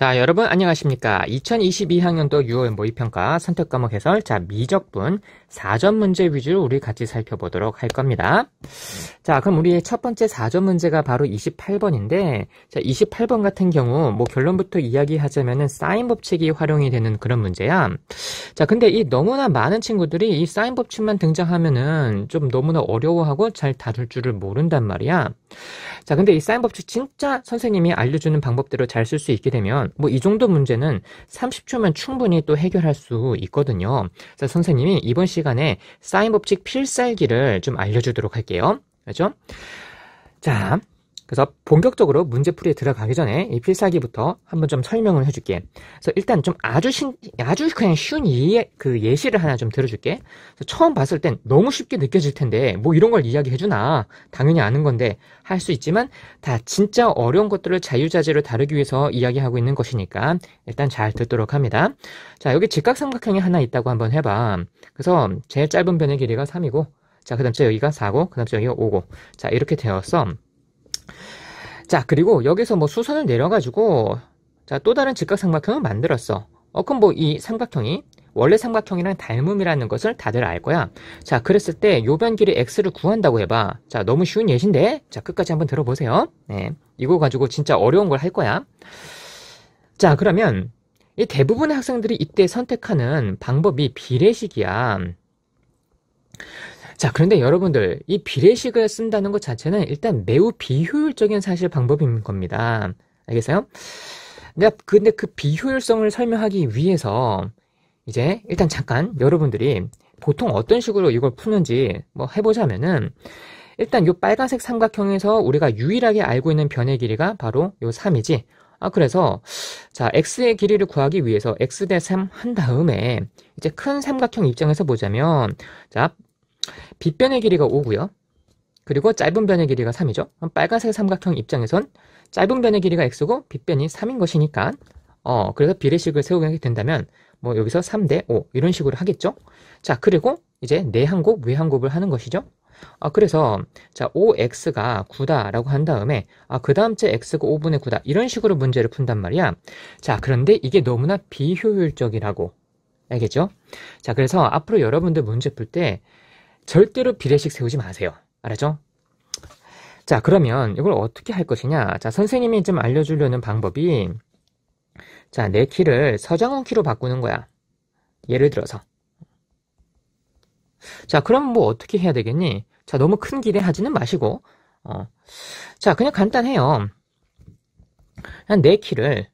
자, 여러분 안녕하십니까? 2022학년도 6월 모의평가 선택 과목 해설 자 미적분 4점 문제 위주로 우리 같이 살펴보도록 할 겁니다. 자, 그럼 우리의 첫 번째 4점 문제가 바로 28번인데 자, 28번 같은 경우 뭐 결론부터 이야기하자면은 사인 법칙이 활용이 되는 그런 문제야. 자, 근데 이 너무나 많은 친구들이 이 사인 법칙만 등장하면은 좀 너무나 어려워하고 잘 다룰 줄을 모른단 말이야. 자, 근데 이 사인 법칙 진짜 선생님이 알려주는 방법대로 잘 쓸 수 있게 되면 뭐이 정도 문제는 30초면 충분히 또 해결할 수 있거든요. 자, 선생님이 이번 시간에 사인 법칙 필살기를 좀 알려주도록 할게요. 그죠 자, 그래서 본격적으로 문제풀이에 들어가기 전에 이 필살기부터 한번 좀 설명을 해줄게. 그래서 일단 좀 아주 신, 아주 그냥 쉬운 예, 그 예시를 하나 좀 들어줄게. 처음 봤을 땐 너무 쉽게 느껴질 텐데 뭐 이런 걸 이야기해주나 당연히 아는 건데 할 수 있지만 다 진짜 어려운 것들을 자유자재로 다루기 위해서 이야기하고 있는 것이니까 일단 잘 듣도록 합니다. 자 여기 직각삼각형이 하나 있다고 한번 해봐. 그래서 제일 짧은 변의 길이가 3이고 자그 다음째 여기가 4고 그 다음째 여기가 5고 자 이렇게 되어서 자 그리고 여기서 뭐 수선을 내려가지고 자또 다른 직각삼각형을 만들었어 어 그럼 뭐 이 삼각형이 원래 삼각형이랑 닮음이라는 것을 다들 알 거야 자 그랬을 때 요변 길이 x를 구한다고 해봐 자 너무 쉬운 예시인데 자 끝까지 한번 들어보세요 네 이거 가지고 진짜 어려운 걸 할 거야 자 그러면 이 대부분의 학생들이 이때 선택하는 방법이 비례식이야 자, 그런데 여러분들, 이 비례식을 쓴다는 것 자체는 일단 매우 비효율적인 사실 방법인 겁니다. 알겠어요? 근데 그 비효율성을 설명하기 위해서 이제 일단 잠깐 여러분들이 보통 어떤 식으로 이걸 푸는지 뭐 해보자면은 일단 요 빨간색 삼각형에서 우리가 유일하게 알고 있는 변의 길이가 바로 요 3이지. 아, 그래서, 자, x의 길이를 구하기 위해서 x 대 3 한 다음에, 이제 큰 삼각형 입장에서 보자면, 자, 빗변의 길이가 5고요. 그리고 짧은 변의 길이가 3이죠. 빨간색 삼각형 입장에선 짧은 변의 길이가 x고 빗변이 3인 것이니까 어 그래서 비례식을 세우게 된다면 뭐 여기서 3대 5 이런 식으로 하겠죠. 자 그리고 이제 내항곱외항곱을 네 하는 것이죠. 아, 그래서 자 5x가 9다라고 한 다음에 아, 그 다음 째 x가 5분의 9다 이런 식으로 문제를 푼단 말이야. 자 그런데 이게 너무나 비효율적이라고 알겠죠? 자 그래서 앞으로 여러분들 문제 풀때 절대로 비례식 세우지 마세요. 알았죠? 자, 그러면 이걸 어떻게 할 것이냐? 자, 선생님이 좀 알려주려는 방법이 자, 내 키를 서장훈 키로 바꾸는 거야. 예를 들어서. 자, 그럼 뭐 어떻게 해야 되겠니? 자, 너무 큰 기대하지는 마시고, 어. 자, 그냥 간단해요. 그냥 내 키를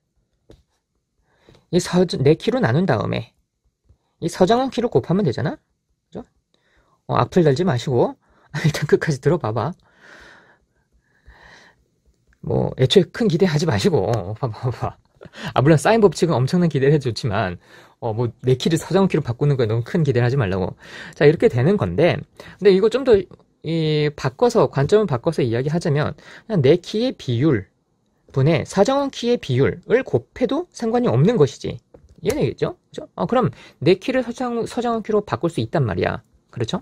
이 서, 내 키로 나눈 다음에 이 서장훈 키로 곱하면 되잖아? 어, 앞을 달지 마시고 일단 끝까지 들어봐봐. 뭐 애초에 큰 기대하지 마시고 어, 봐봐봐. 아 물론 사인 법칙은 엄청난 기대를 해줬지만 어뭐 내 키를 서장훈 키로 바꾸는 거에 너무 큰 기대를 하지 말라고. 자 이렇게 되는 건데 근데 이거 좀 더 이 바꿔서 관점을 바꿔서 이야기하자면 그냥 내 키의 비율 분의 서장원 키의 비율을 곱해도 상관이 없는 것이지. 얘네겠죠? 그죠? 어, 그럼 내 키를 서장, 서장원 키로 바꿀 수 있단 말이야. 그렇죠?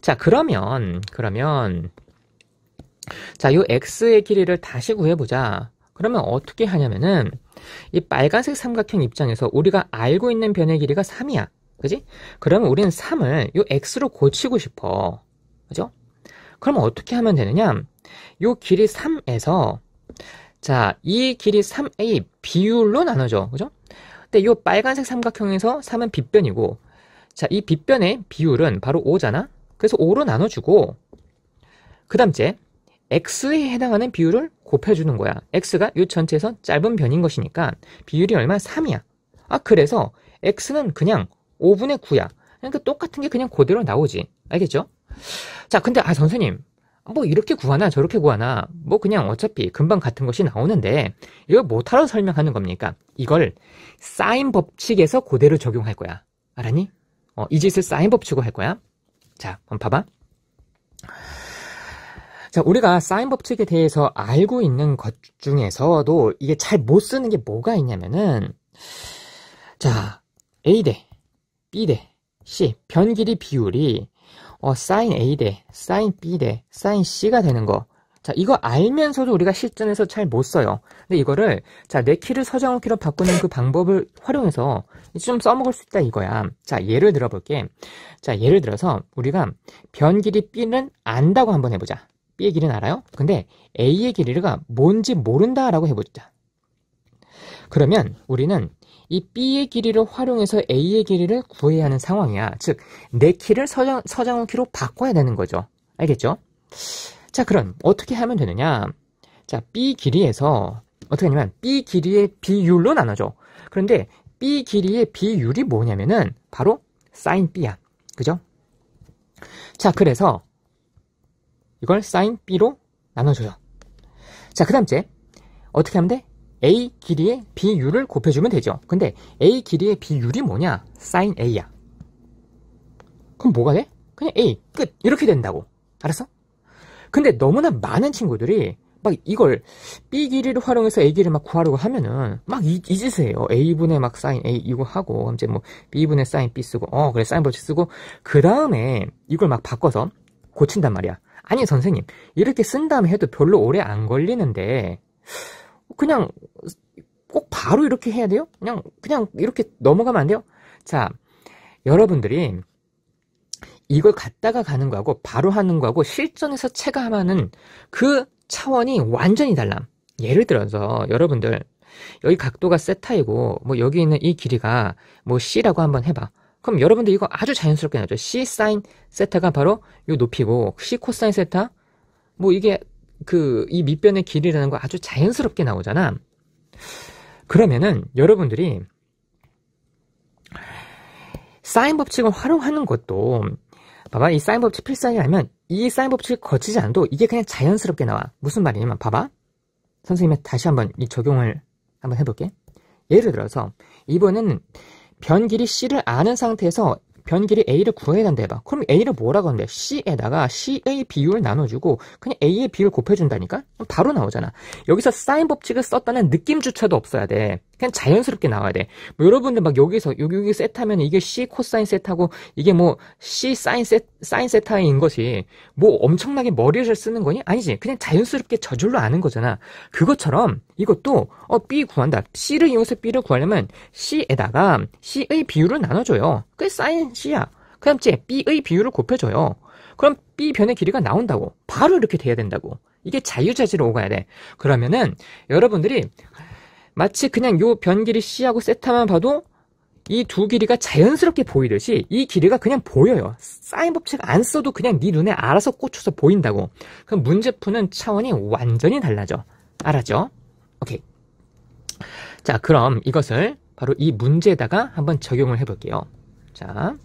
자, 그러면, 그러면, 자, 요 x의 길이를 다시 구해보자. 그러면 어떻게 하냐면은, 이 빨간색 삼각형 입장에서 우리가 알고 있는 변의 길이가 3이야. 그지? 그러면 우리는 3을 요 x로 고치고 싶어. 그죠? 그럼 어떻게 하면 되느냐? 요 길이 3에서, 자, 이 길이 3 a 비율로 나눠져 그죠? 근데 요 빨간색 삼각형에서 3은 빗변이고, 자, 이 빗변의 비율은 바로 5잖아. 그래서 5로 나눠주고 그 다음째 x에 해당하는 비율을 곱해주는 거야. x가 이 전체에서 짧은 변인 것이니까 비율이 얼마? 3이야. 아 그래서 x는 그냥 5분의 9야. 그러니까 똑같은 게 그냥 그대로 나오지. 알겠죠? 자 근데 아 선생님 뭐 이렇게 구하나 저렇게 구하나 뭐 그냥 어차피 금방 같은 것이 나오는데 이걸 못하러 설명하는 겁니까? 이걸 사인 법칙에서 그대로 적용할 거야. 알았니? 어, 이 짓을 사인 법칙으로 할 거야. 자, 한번 봐봐. 자, 우리가 사인 법칙에 대해서 알고 있는 것 중에서도 이게 잘 못 쓰는 게 뭐가 있냐면은, 자, A 대, B 대, C, 변 길이 비율이, 어, 사인 A 대, 사인 B 대, 사인 C가 되는 거. 자, 이거 알면서도 우리가 실전에서 잘 못 써요. 근데 이거를 자, 내 키를 서장호 키로 바꾸는 그 방법을 활용해서 좀 써먹을 수 있다 이거야. 자, 예를 들어 볼게. 자, 예를 들어서 우리가 변 길이 B는 안다고 한번 해 보자. B의 길은 알아요? 근데 A의 길이가 뭔지 모른다라고 해 보자. 그러면 우리는 이 B의 길이를 활용해서 A의 길이를 구해야 하는 상황이야. 즉, 내 키를 서장, 서장훈 키로 바꿔야 되는 거죠. 알겠죠? 자, 그럼 어떻게 하면 되느냐? 자, B 길이에서 어떻게 하냐면 B 길이의 비율로 나눠줘. 그런데 B 길이의 비율이 뭐냐면은 바로 sin B야. 그죠? 자, 그래서 이걸 sin B로 나눠줘요. 자, 그 다음째 어떻게 하면 돼? A 길이의 비율을 곱해주면 되죠. 근데 A 길이의 비율이 뭐냐? sin A야. 그럼 뭐가 돼? 그냥 A 끝 이렇게 된다고. 알았어? 근데 너무나 많은 친구들이 막 이걸 B 길이를 활용해서 A 길를막 구하려고 하면은 막 이, 이 짓을 해요. A분의 막 사인 A 이거 하고 이제 뭐 B분의 사인 B 쓰고 어 그래 사인 법칙 쓰고 그 다음에 이걸 막 바꿔서 고친단 말이야. 아니 선생님 이렇게 쓴 다음에 해도 별로 오래 안 걸리는데 그냥 꼭 바로 이렇게 해야 돼요? 그냥 그냥 이렇게 넘어가면 안 돼요? 자 여러분들이 이걸 갖다가 가는 거하고 바로 하는 거하고 실전에서 체감하는 그 차원이 완전히 달라. 예를 들어서 여러분들 여기 각도가 세타이고 뭐 여기 있는 이 길이가 뭐 C라고 한번 해봐. 그럼 여러분들 이거 아주 자연스럽게 나죠. C 사인 세타가 바로 요 높이고 C 코사인 세타 뭐 이게 그 이 밑변의 길이라는 거 아주 자연스럽게 나오잖아. 그러면은 여러분들이 사인 법칙을 활용하는 것도 봐봐. 이 사인 법칙 필사하면 이 사인 법칙을 거치지 않아도 이게 그냥 자연스럽게 나와. 무슨 말이냐면 봐봐. 선생님이 다시 한번 이 적용을 한번 해볼게. 예를 들어서 이번에는 변 길이 C를 아는 상태에서 변기를 A를 구해야된다 해봐. 그럼 A를 뭐라고 하는데? C에다가 C의 비율 을 나눠주고 그냥 A의 비율 을 곱해준다니까? 바로 나오잖아. 여기서 사인 법칙을 썼다는 느낌조차도 없어야 돼. 그냥 자연스럽게 나와야 돼. 뭐 여러분들 막 여기서 여기, 여기 세트하면 이게 C 코사인 세트하고 이게 뭐 C 사인 세 사인 세타인 것이 뭐 엄청나게 머리를 쓰는 거니? 아니지. 그냥 자연스럽게 저절로 아는 거잖아. 그것처럼 이것도 어 B 구한다. C를 이용해서 B를 구하려면 C에다가 C의 비율을 나눠줘요. 그게 사인 C야. 그 다음 째 B의 비율을 곱해줘요. 그럼 B 변의 길이가 나온다고. 바로 이렇게 돼야 된다고. 이게 자유자재로 오가야 돼. 그러면은 여러분들이 마치 그냥 요 변 길이 C하고 세타만 봐도 이 두 길이가 자연스럽게 보이듯이 이 길이가 그냥 보여요. 사인 법칙 안 써도 그냥 네 눈에 알아서 꽂혀서 보인다고. 그럼 문제 푸는 차원이 완전히 달라져. 알았죠? 오케이. 자, 그럼 이것을 바로 이 문제에다가 한번 적용을 해볼게요. 자.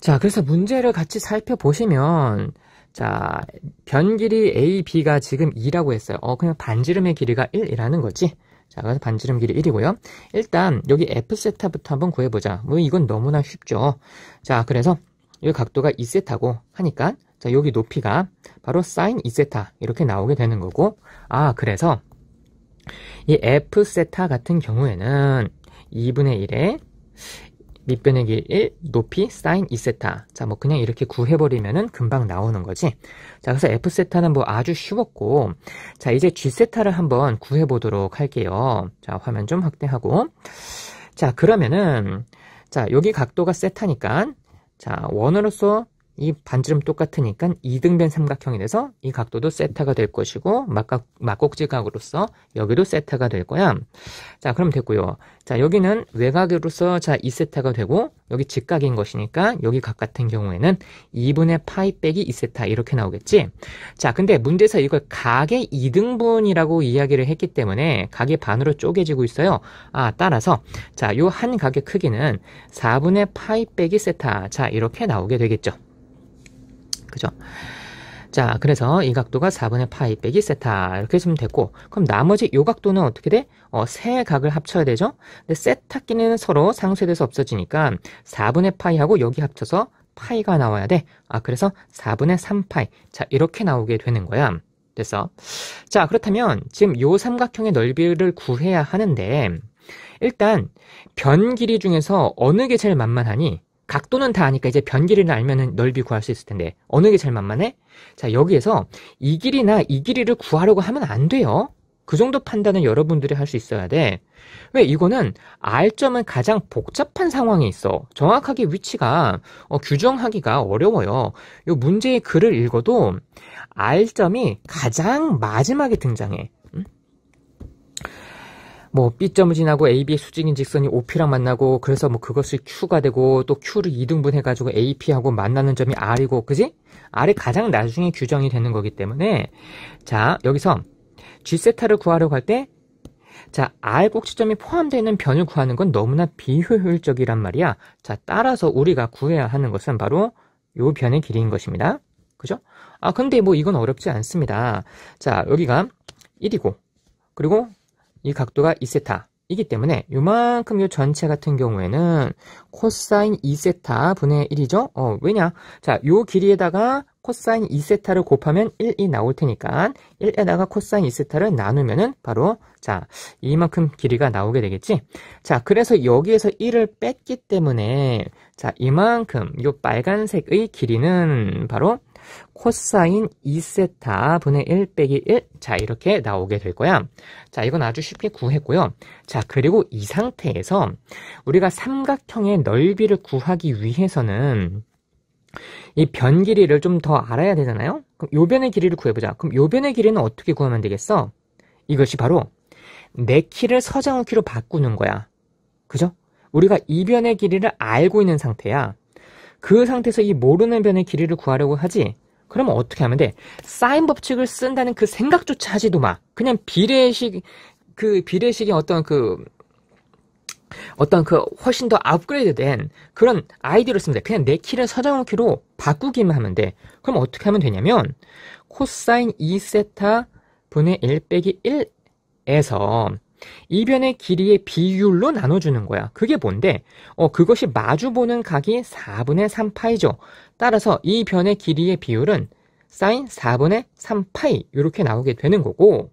자, 그래서 문제를 같이 살펴보시면, 자, 변 길이 A, B가 지금 2라고 했어요. 어, 그냥 반지름의 길이가 1이라는 거지. 자, 그래서 반지름 길이 1이고요. 일단 여기 F세타부터 한번 구해보자. 뭐 이건 너무나 쉽죠. 자, 그래서 여기 각도가 2세타고 하니까 자, 여기 높이가 바로 사인 2세타 이렇게 나오게 되는 거고 아, 그래서 이 F 세타 같은 경우에는 2분의 1에 밑변의 길 1, 높이 사인 2세타. 자, 뭐 그냥 이렇게 구해버리면은 금방 나오는 거지. 자, 그래서 F세타는 뭐 아주 쉬웠고, 자, 이제 G세타를 한번 구해보도록 할게요. 자, 화면 좀 확대하고. 자, 그러면은, 자, 여기 각도가 세타니까, 자, 원으로서 이 반지름 똑같으니까 2등변 삼각형이 돼서 이 각도도 세타가 될 것이고 막각, 막꼭지 각으로서 여기도 세타가 될 거야. 자 그럼 됐고요. 자 여기는 외곽으로서 자 2세타가 되고 여기 직각인 것이니까 여기 각 같은 경우에는 2분의 파이 빼기 2세타 이렇게 나오겠지. 자 근데 문제에서 이걸 각의 2등분이라고 이야기를 했기 때문에 각이 반으로 쪼개지고 있어요. 아 따라서 자요 한 각의 크기는 4분의 파이 빼기 세타 자 이렇게 나오게 되겠죠. 그죠? 자, 그래서 이 각도가 4분의 파이 빼기 세타 이렇게 해주면 됐고 그럼 나머지 요 각도는 어떻게 돼? 어, 세 각을 합쳐야 되죠? 근데 세타끼리는 서로 상쇄돼서 없어지니까 4분의 파이하고 여기 합쳐서 파이가 나와야 돼. 아, 그래서 4분의 3파이. 자, 이렇게 나오게 되는 거야. 됐어? 자, 그렇다면 지금 요 삼각형의 넓이를 구해야 하는데 일단 변 길이 중에서 어느 게 제일 만만하니? 각도는 다 아니까 이제 변기를는 알면은 넓이 구할 수 있을 텐데 어느 게 제일 만만해? 자 여기에서 이 길이나 이 길이를 구하려고 하면 안 돼요. 그 정도 판단은 여러분들이 할 수 있어야 돼. 왜 이거는 R점은 가장 복잡한 상황에 있어. 정확하게 위치가 어, 규정하기가 어려워요. 이 문제의 글을 읽어도 R점이 가장 마지막에 등장해. 뭐 B점을 지나고 AB의 수직인 직선이 OP랑 만나고 그래서 뭐 그것이 Q가 되고 또 Q를 2등분 해가지고 AP하고 만나는 점이 R이고 그지? R이 가장 나중에 규정이 되는 거기 때문에 자 여기서 G세타를 구하려고 할 때 자, R 꼭지점이 포함되는 변을 구하는 건 너무나 비효율적이란 말이야. 자, 따라서 우리가 구해야 하는 것은 바로 요 변의 길이인 것입니다. 그죠? 아, 근데 뭐 이건 어렵지 않습니다. 자, 여기가 1이고, 그리고 이 각도가 2세타. 이기 때문에 요만큼 요 전체 같은 경우에는 코사인 2세타 분의 1이죠. 어, 왜냐? 자, 요 길이에다가 코사인 2세타를 곱하면 1이 나올 테니까 1에다가 코사인 2세타를 나누면은 바로 자, 이만큼 길이가 나오게 되겠지. 자, 그래서 여기에서 1을 뺐기 때문에 자, 이만큼 요 빨간색의 길이는 바로 코사인 2세타 분의 1 빼기 1. 자, 이렇게 나오게 될 거야. 자, 이건 아주 쉽게 구했고요. 자, 그리고 이 상태에서 우리가 삼각형의 넓이를 구하기 위해서는 이 변 길이를 좀 더 알아야 되잖아요? 그럼 요 변의 길이를 구해보자. 그럼 요 변의 길이는 어떻게 구하면 되겠어? 이것이 바로 내 키를 서장훈 키로 바꾸는 거야. 그죠? 우리가 이 변의 길이를 알고 있는 상태야. 그 상태에서 이 모르는 변의 길이를 구하려고 하지 그러면 어떻게 하면 돼? 사인 법칙을 쓴다는 그 생각조차 하지도 마. 그냥 비례식 그 비례식의 어떤 그 어떤 그 훨씬 더 업그레이드된 그런 아이디어를 쓰면 돼. 그냥 내 키를 서정원 키로 바꾸기만 하면 돼. 그럼 어떻게 하면 되냐면 코사인 2세타 분의 1 빼기 1에서 이변의 길이의 비율로 나눠주는 거야. 그게 뭔데? 어, 그것이 마주보는 각이 4분의 3파이죠. 따라서 이 변의 길이의 비율은 사인 4분의 3파이 이렇게 나오게 되는 거고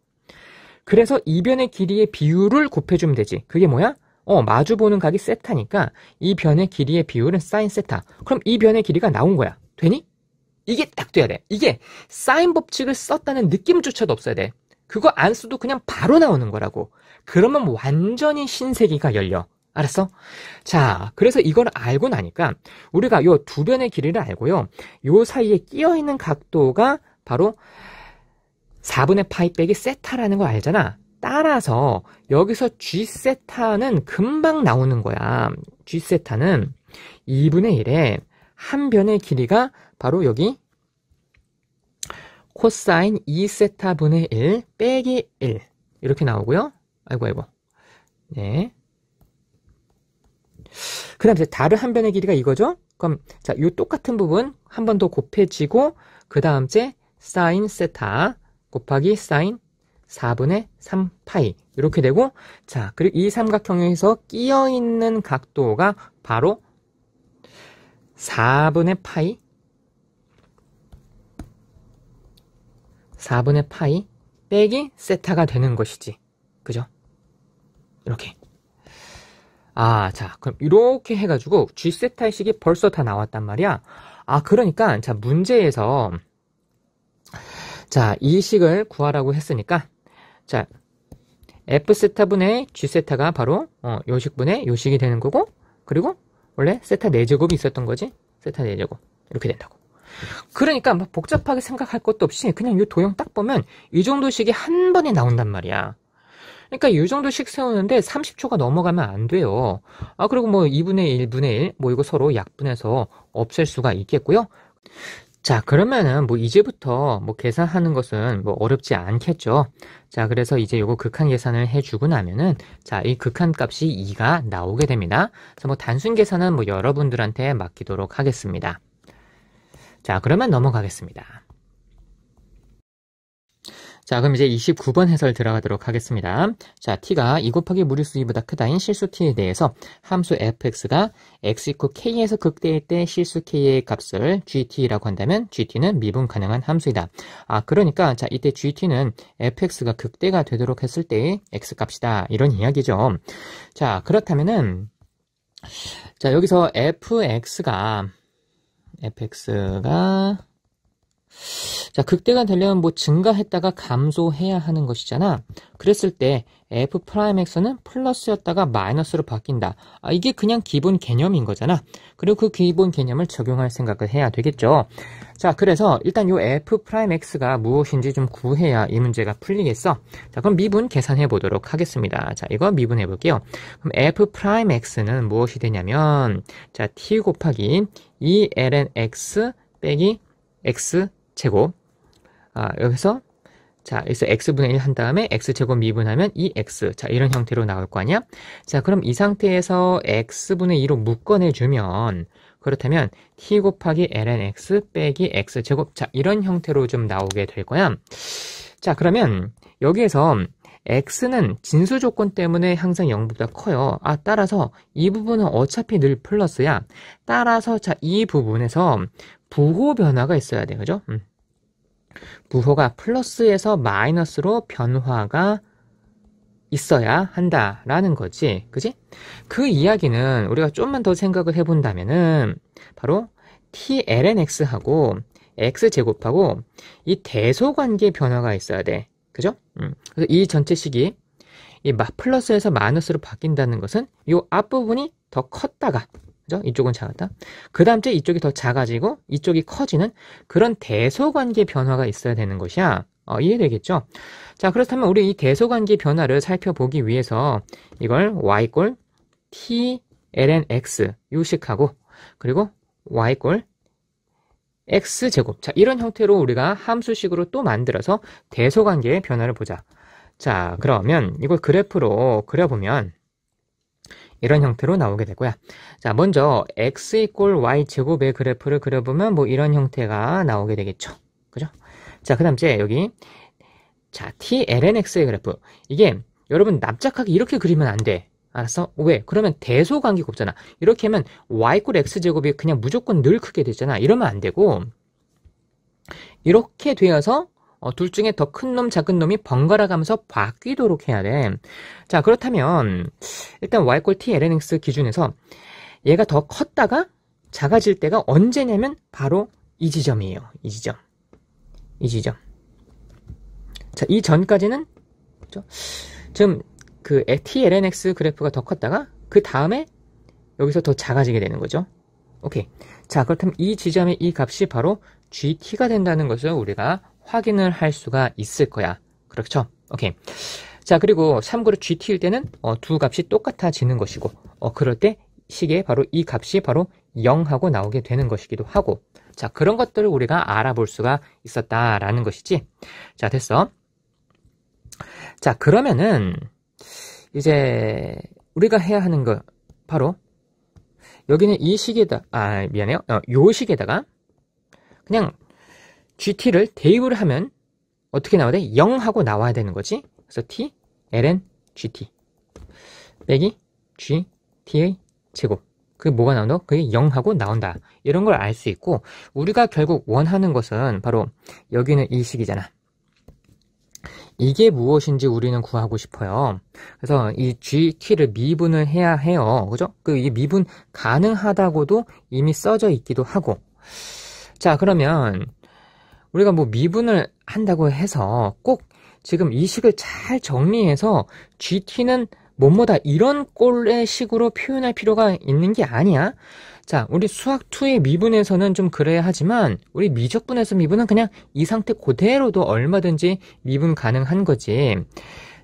그래서 이변의 길이의 비율을 곱해주면 되지. 그게 뭐야? 어, 마주보는 각이 세타니까 이 변의 길이의 비율은 사인 세타. 그럼 이 변의 길이가 나온 거야. 되니? 이게 딱 돼야 돼. 이게 사인 법칙을 썼다는 느낌조차도 없어야 돼. 그거 안 써도 그냥 바로 나오는 거라고. 그러면 완전히 신세계가 열려. 알았어? 자, 그래서 이걸 알고 나니까 우리가 요 두 변의 길이를 알고요. 요 사이에 끼어 있는 각도가 바로 4분의 파이 빼기 세타라는 거 알잖아. 따라서 여기서 g 세타는 금방 나오는 거야. g 세타는 2분의 1에 한 변의 길이가 바로 여기 코사인 2세타분의 1 빼기 1 이렇게 나오고요. 아이고 아이고. 네. 그 다음 이제 다른 한 변의 길이가 이거죠. 그럼 자, 이 똑같은 부분 한 번 더 곱해지고 그 다음째 사인 세타 곱하기 사인 4분의 3 파이 이렇게 되고 자 그리고 이 삼각형에서 끼어 있는 각도가 바로 4분의 파이 4분의 파이 빼기 세타가 되는 것이지. 그죠? 이렇게. 아, 자, 그럼 이렇게 해가지고 g 세타의 식이 벌써 다 나왔단 말이야. 아, 그러니까 자 문제에서 자이 식을 구하라고 했으니까 자 f 세타 분의 g 세타가 바로 어, 요식 분의 요식이 되는 거고 그리고 원래 세타 4제곱이 있었던 거지 세타 4제곱 이렇게 된다고. 그러니까 막 뭐 복잡하게 생각할 것도 없이 그냥 이 도형 딱 보면 이 정도씩이 한 번에 나온단 말이야. 그러니까 이 정도씩 세우는데 30초가 넘어가면 안 돼요. 아, 그리고 뭐 2분의 1, 분의 1, 뭐 이거 서로 약분해서 없앨 수가 있겠고요. 자, 그러면은 뭐 이제부터 뭐 계산하는 것은 뭐 어렵지 않겠죠. 자, 그래서 이제 요거 극한 계산을 해주고 나면은 자, 이 극한 값이 2가 나오게 됩니다. 그래서 뭐 단순 계산은 뭐 여러분들한테 맡기도록 하겠습니다. 자, 그러면 넘어가겠습니다. 자, 그럼 이제 29번 해설 들어가도록 하겠습니다. 자, t가 2 곱하기 무리수이보다 크다인 실수 t에 대해서 함수 fx가 x k에서 극대일 때 실수 k의 값을 gt라고 한다면 gt는 미분 가능한 함수이다. 아, 그러니까 자, 이때 gt는 fx가 극대가 되도록 했을 때의 x값이다. 이런 이야기죠. 자, 그렇다면은 자, 여기서 fx가 fx가 자, 극대가 되려면 뭐 증가했다가 감소해야 하는 것이잖아. 그랬을 때 f 프라임 x는 플러스였다가 마이너스로 바뀐다. 아, 이게 그냥 기본 개념인 거잖아. 그리고 그 기본 개념을 적용할 생각을 해야 되겠죠. 자, 그래서 일단 요 f 프라임 x가 무엇인지 좀 구해야 이 문제가 풀리겠어. 자, 그럼 미분 계산해 보도록 하겠습니다. 자, 이거 미분해 볼게요. 그럼 f 프라임 x는 무엇이 되냐면 자, t 곱하기 2ln x 빼기 x 제곱. 아, 여기서 자, 여기서 x분의 1 한 다음에 x제곱 미분하면 이 x 자, 이런 형태로 나올 거 아니야? 자, 그럼 이 상태에서 x분의 2로 묶어내주면 그렇다면 t 곱하기 ln x 빼기 x제곱. 자, 이런 형태로 좀 나오게 될 거야. 자, 그러면 여기에서 x는 진수 조건 때문에 항상 0보다 커요. 아, 따라서 이 부분은 어차피 늘 플러스야. 따라서 자, 이 부분에서 부호 변화가 있어야 돼. 그죠? 음. 부호가 플러스에서 마이너스로 변화가 있어야 한다라는 거지. 그지? 그 이야기는 우리가 좀만 더 생각을 해본다면은 바로 tlnx하고 x제곱하고 이 대소관계 변화가 있어야 돼. 그죠? 음. 그래서 이 전체식이 이 플러스에서 마이너스로 바뀐다는 것은 이 앞부분이 더 컸다가 그죠? 이쪽은 작았다. 그 다음 째 이쪽이 더 작아지고 이쪽이 커지는 그런 대소관계 변화가 있어야 되는 것이야. 어, 이해되겠죠? 자, 그렇다면 우리 이 대소관계 변화를 살펴보기 위해서 이걸 y꼴 t ln x 유식하고 그리고 y꼴 x 제곱. 자, 이런 형태로 우리가 함수식으로 또 만들어서 대소관계의 변화를 보자. 자, 그러면 이걸 그래프로 그려보면 이런 형태로 나오게 되고요. 자, 먼저 x 이꼴 y 제곱의 그래프를 그려보면 뭐 이런 형태가 나오게 되겠죠. 그죠? 자, 그 다음째 여기 자, tlnx의 그래프. 이게 여러분 납작하게 이렇게 그리면 안 돼. 알았어? 왜? 그러면 대소관계가 없잖아. 이렇게 하면 y꼴 x제곱이 그냥 무조건 늘 크게 되잖아. 이러면 안 되고 이렇게 되어서 어, 둘 중에 더 큰 놈, 작은 놈이 번갈아 가면서 바뀌도록 해야 돼. 자, 그렇다면 일단 y 골 t lnx 기준에서 얘가 더 컸다가 작아질 때가 언제냐면 바로 이 지점이에요. 이 지점. 이 지점. 자, 이 전까지는 그렇죠? 지금 그 TLNX 그래프가 더 컸다가 그 다음에 여기서 더 작아지게 되는 거죠. 오케이. 자, 그렇다면 이 지점의 이 값이 바로 GT가 된다는 것을 우리가 확인을 할 수가 있을 거야. 그렇죠? 오케이. 자, 그리고 참고로 GT일 때는 어, 두 값이 똑같아지는 것이고 어, 그럴 때 시계에 바로 이 값이 바로 0하고 나오게 되는 것이기도 하고 자, 그런 것들을 우리가 알아볼 수가 있었다라는 것이지. 자, 됐어. 자, 그러면은 이제 우리가 해야 하는 거 바로 여기는 이 시계다. 아, 미안해요. 어, 요 시계다가 그냥 GT를 대입을 하면 어떻게 나와야 돼? 0하고 나와야 되는 거지. 그래서 T, LN, GT. 빼기 GT의 제곱. 그게 뭐가 나온다? 그게 0하고 나온다. 이런 걸 알 수 있고 우리가 결국 원하는 것은 바로 여기는 이 식이잖아. 이게 무엇인지 우리는 구하고 싶어요. 그래서 이 GT를 미분을 해야 해요. 그죠? 그이 미분 가능하다고도 이미 써져 있기도 하고. 자, 그러면 우리가 뭐 미분을 한다고 해서 꼭 지금 이 식을 잘 정리해서 GT는 뭐뭐다 이런 꼴의 식으로 표현할 필요가 있는 게 아니야. 자, 우리 수학 2의 미분에서는 좀 그래야 하지만 우리 미적분에서 미분은 그냥 이 상태 그대로도 얼마든지 미분 가능한 거지.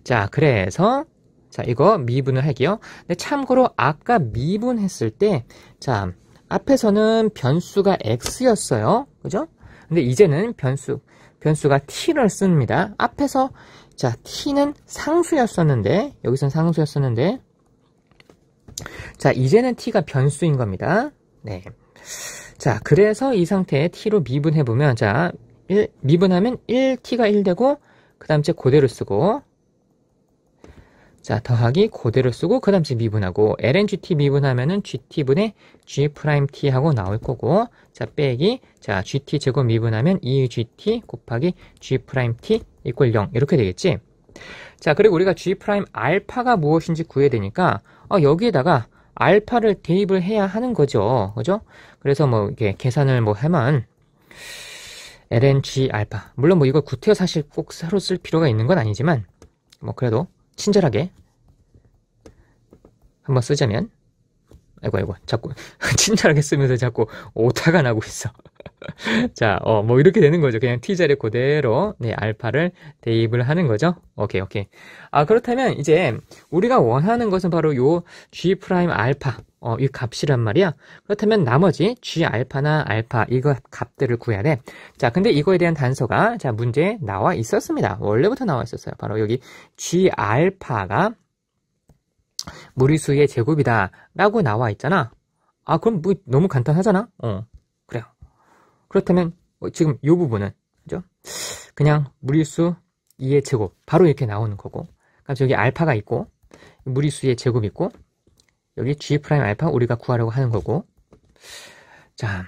자, 그래서 자, 이거 미분을 할게요. 근데 참고로 아까 미분했을 때 자, 앞에서는 변수가 x였어요. 그죠? 근데 이제는 변수, 변수가 t를 씁니다. 앞에서 자 t는 상수였었는데 여기선 상수였었는데 자 이제는 t가 변수인 겁니다. 네. 자 그래서 이 상태에 t로 미분해 보면 자 1, 미분하면 1t가 1되고 그 다음 째 그대로 쓰고 자, 더하기 고대로 쓰고 그 다음 지 미분하고 ln gt 미분하면은 gt분의 g't하고 나올 거고 자, 빼기 자, gt 제곱 미분하면 2gt e 곱하기 g't 이퀄 0 이렇게 되겠지? 자, 그리고 우리가 g' 알파가 무엇인지 구해야 되니까 어, 여기에다가 알파를 대입을 해야 하는 거죠. 그죠? 그래서 뭐 이렇게 계산을 뭐 하면 ln g 알파 물론 뭐 이걸 구태여 사실 꼭 새로 쓸 필요가 있는 건 아니지만 뭐 그래도 친절하게 한번 쓰자면 아이고 아이고 자꾸 친절하게 쓰면서 자꾸 오타가 나고 있어 자, 어, 뭐 이렇게 되는 거죠. 그냥 t 자를 그대로 네, 알파를 대입을 하는 거죠. 오케이, 오케이. 아, 그렇다면 이제 우리가 원하는 것은 바로 요 G' 프라임 알파 어, 이 값이란 말이야. 그렇다면 나머지 G 알파나 알파 이거 값들을 구해야 돼. 자, 근데 이거에 대한 단서가 자, 문제에 나와 있었습니다. 원래부터 나와 있었어요. 바로 여기 G 알파가 무리수의 제곱이다라고 나와 있잖아. 아, 그럼 뭐 너무 간단하잖아. 어. 그렇다면 어, 지금 이 부분은 그죠? 그냥 무리수 2의 제곱 바로 이렇게 나오는 거고 그러니까 여기 알파가 있고 무리수 2의 제곱 있고 여기 g 프라임 알파 우리가 구하려고 하는 거고 자,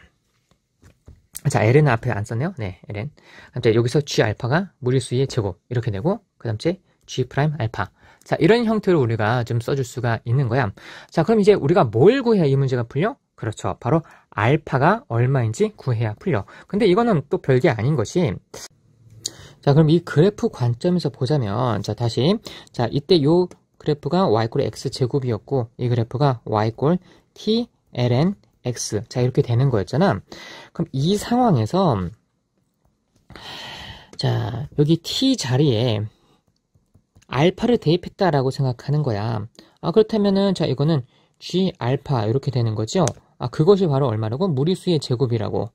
자 ln 앞에 안 썼네요. 네, ln. 그다음 여기서 g 알파가 무리수의 제곱 이렇게 되고 그다음에 g 프라임 알파. 자 이런 형태로 우리가 좀 써줄 수가 있는 거야. 자 그럼 이제 우리가 뭘 구해야 이 문제가 풀려? 그렇죠. 바로 알파가 얼마인지 구해야 풀려. 근데 이거는 또 별게 아닌 것이 자 그럼 이 그래프 관점에서 보자면 자 다시 자 이때 요 그래프가 y 골 x 제곱이었고 이 그래프가 y 골 t ln x 자 이렇게 되는 거였잖아. 그럼 이 상황에서 자 여기 t 자리에 알파를 대입했다라고 생각하는 거야. 아 그렇다면은 자 이거는 g 알파 이렇게 되는 거죠. 아, 그것이 바로 얼마라고? 무리수의 제곱이라고.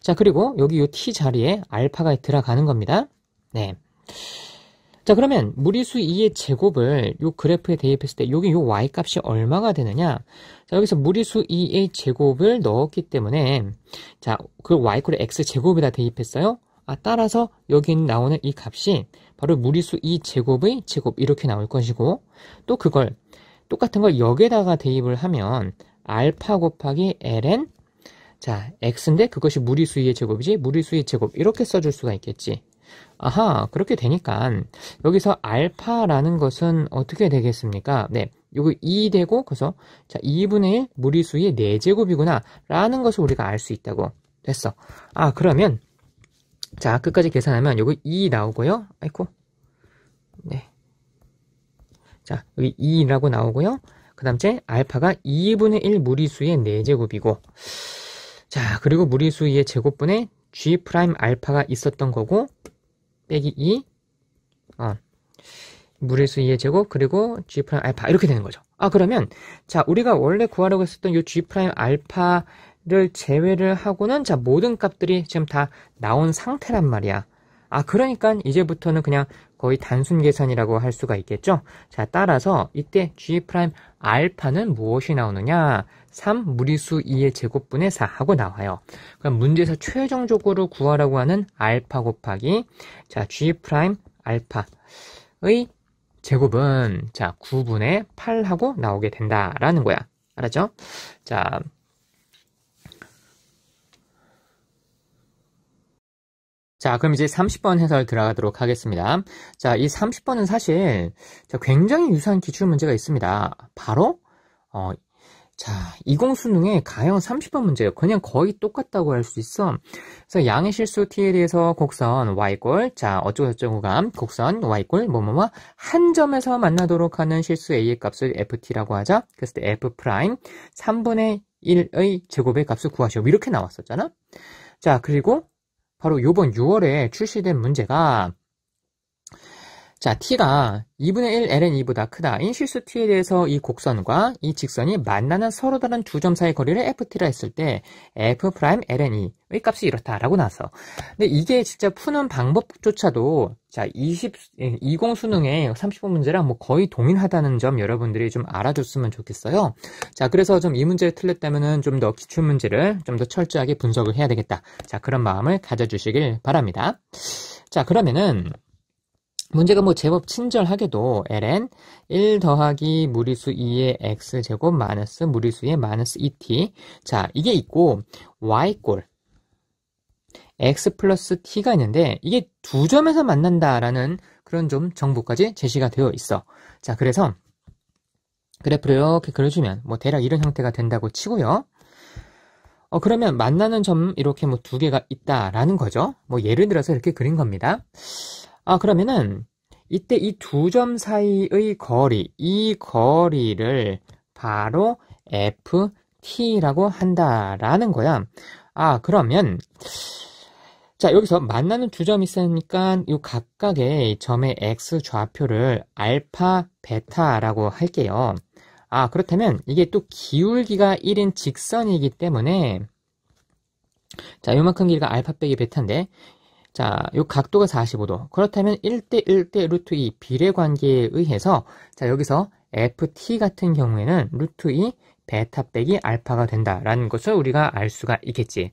자, 그리고 여기 요 t 자리에 알파가 들어가는 겁니다. 네. 자, 그러면 무리수 2의 제곱을 요 그래프에 대입했을 때 여기 요 y 값이 얼마가 되느냐? 자, 여기서 무리수 2의 제곱을 넣었기 때문에 자, 그 y 꼴 x 제곱에다 대입했어요. 아, 따라서 여기 나오는 이 값이 바로 무리수 2 제곱의 제곱 이렇게 나올 것이고 또 그걸 똑같은 걸 여기에다가 대입을 하면 알파 곱하기 ln 자 x인데 그것이 무리수의 제곱이지 무리수의 제곱 이렇게 써줄 수가 있겠지 아하 그렇게 되니까 여기서 알파라는 것은 어떻게 되겠습니까 네 요거 2 e 되고 그래서 자 2분의 1 무리수의 4제곱이구나 라는 것을 우리가 알 수 있다고 됐어 아 그러면 자 끝까지 계산하면 요거 2 e 나오고요 아이고 네자 여기 2라고 e 나오고요 그 다음째 알파가 2분의 1 무리수의 4제곱이고 자 그리고 무리수의 제곱분에 g 프라임 알파가 있었던 거고 빼기 2 어. 무리수의 제곱 그리고 g 프라임 알파 이렇게 되는 거죠 아 그러면 자 우리가 원래 구하려고 했었던 이 g 프라임 알파를 제외를 하고는 자 모든 값들이 지금 다 나온 상태란 말이야 아 그러니까 이제부터는 그냥 거의 단순 계산이라고 할 수가 있겠죠. 자, 따라서 이때 g' 알파는 무엇이 나오느냐? 3 무리수 2의 제곱분의 4 하고 나와요. 그럼 문제에서 최종적으로 구하라고 하는 알파 곱하기 자, g' 알파의 제곱은 자, 9분의 8하고 나오게 된다라는 거야. 알았죠? 자, 자, 그럼 이제 30번 해설 들어가도록 하겠습니다. 자, 이 30번은 사실 굉장히 유사한 기출 문제가 있습니다. 바로 어, 자, 이공수능의 가형 30번 문제예요. 그냥 거의 똑같다고 할 수 있어. 그래서 양의 실수 t에 대해서 곡선 y꼴, 자, 어쩌고저쩌고가 곡선 y꼴, 뭐뭐뭐, 한 점에서 만나도록 하는 실수 a의 값을 ft라고 하자. 그래서 f 프라임, 3분의 1의 제곱의 값을 구하시오. 이렇게 나왔었잖아. 자, 그리고 바로 요번 6월에 출시된 문제가 자, t가 2분의 1 ln2보다 크다인 실수 t에 대해서 이 곡선과 이 직선이 만나는 서로 다른 두 점 사이 거리를 ft라 했을 때 f' ln2의 값이 이렇다라고 나왔어. 근데 이게 진짜 푸는 방법조차도 자, 20, 20 예, 수능의 30번 문제랑 뭐 거의 동일하다는 점 여러분들이 좀 알아줬으면 좋겠어요. 자, 그래서 좀 이 문제를 틀렸다면은 좀 더 기출 문제를 좀 더 철저하게 분석을 해야 되겠다. 자, 그런 마음을 가져주시길 바랍니다. 자, 그러면은 문제가 뭐 제법 친절하게도 ln 1 더하기 무리수 2의 x제곱 마이너스 무리수의 2 마이너스 2t 자 이게 있고 y꼴 x 플러스 t가 있는데 이게 두 점에서 만난다라는 그런 좀 정보까지 제시가 되어 있어 자 그래서 그래프를 이렇게 그려주면 뭐 대략 이런 형태가 된다고 치고요 어, 그러면 만나는 점 이렇게 뭐 두 개가 있다라는 거죠 뭐 예를 들어서 이렇게 그린 겁니다 아, 그러면은 이때 이 두 점 사이의 거리, 이 거리를 바로 ft라고 한다라는 거야. 아, 그러면 자, 여기서 만나는 두 점이 있으니까 이 각각의 점의 x 좌표를 알파, 베타라고 할게요. 아, 그렇다면 이게 또 기울기가 1인 직선이기 때문에 자, 요만큼 길이가 알파 빼기 베타인데 자, 요 각도가 45도. 그렇다면 1대 1대 루트 2 비례 관계에 의해서 자, 여기서 ft 같은 경우에는 루트 2 베타 빼기 알파가 된다라는 것을 우리가 알 수가 있겠지.